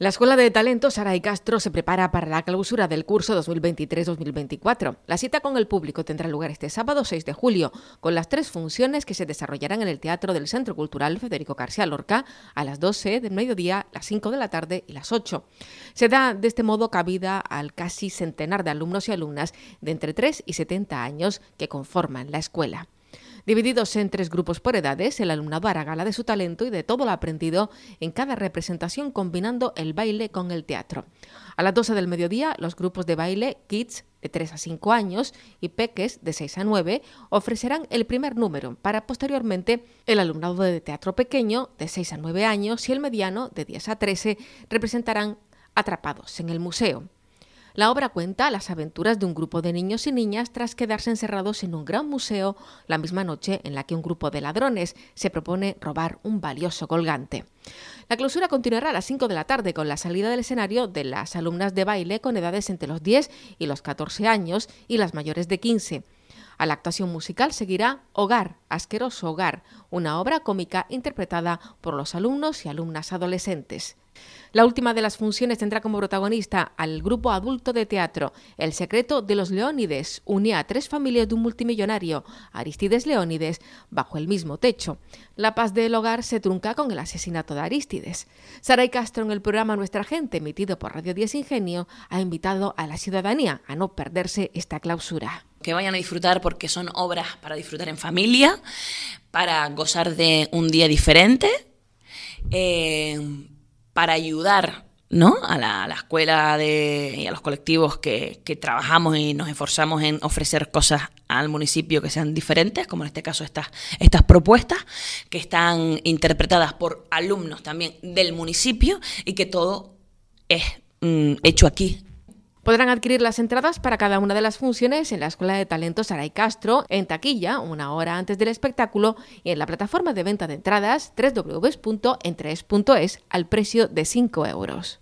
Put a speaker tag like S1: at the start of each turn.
S1: La Escuela de Talentos y Castro se prepara para la clausura del curso 2023-2024. La cita con el público tendrá lugar este sábado 6 de julio, con las tres funciones que se desarrollarán en el Teatro del Centro Cultural Federico García Lorca a las 12 del mediodía, las 5 de la tarde y las 8. Se da de este modo cabida al casi centenar de alumnos y alumnas de entre 3 y 70 años que conforman la escuela. Divididos en tres grupos por edades, el alumnado hará gala de su talento y de todo lo aprendido en cada representación combinando el baile con el teatro. A las 12 del mediodía, los grupos de baile Kids de 3 a 5 años y Peques de 6 a 9 ofrecerán el primer número para posteriormente el alumnado de teatro pequeño de 6 a 9 años y el mediano de 10 a 13 representarán Atrapados en el museo. La obra cuenta las aventuras de un grupo de niños y niñas tras quedarse encerrados en un gran museo la misma noche en la que un grupo de ladrones se propone robar un valioso colgante. La clausura continuará a las 5 de la tarde con la salida del escenario de las alumnas de baile con edades entre los 10 y los 14 años y las mayores de 15. A la actuación musical seguirá Hogar, Asqueroso Hogar, una obra cómica interpretada por los alumnos y alumnas adolescentes. La última de las funciones tendrá como protagonista al grupo adulto de teatro El secreto de los Leónides, unía a tres familias de un multimillonario, Aristides Leónides, bajo el mismo techo. La paz del hogar se trunca con el asesinato de Aristides. Saray Castro en el programa Nuestra Gente, emitido por Radio 10 Ingenio, ha invitado a la ciudadanía a no perderse esta clausura
S2: que vayan a disfrutar porque son obras para disfrutar en familia, para gozar de un día diferente, eh, para ayudar ¿no? A la, escuela de, y a los colectivos que, trabajamos y nos esforzamos en ofrecer cosas al municipio que sean diferentes, como en este caso estas, estas propuestas, que están interpretadas por alumnos también
S1: del municipio y que todo es
S2: mm, hecho aquí,
S1: Podrán adquirir las entradas para cada una de las funciones en la Escuela de Talentos Saray Castro, en taquilla, una hora antes del espectáculo, y en la plataforma de venta de entradas www.entres.es al precio de 5 euros.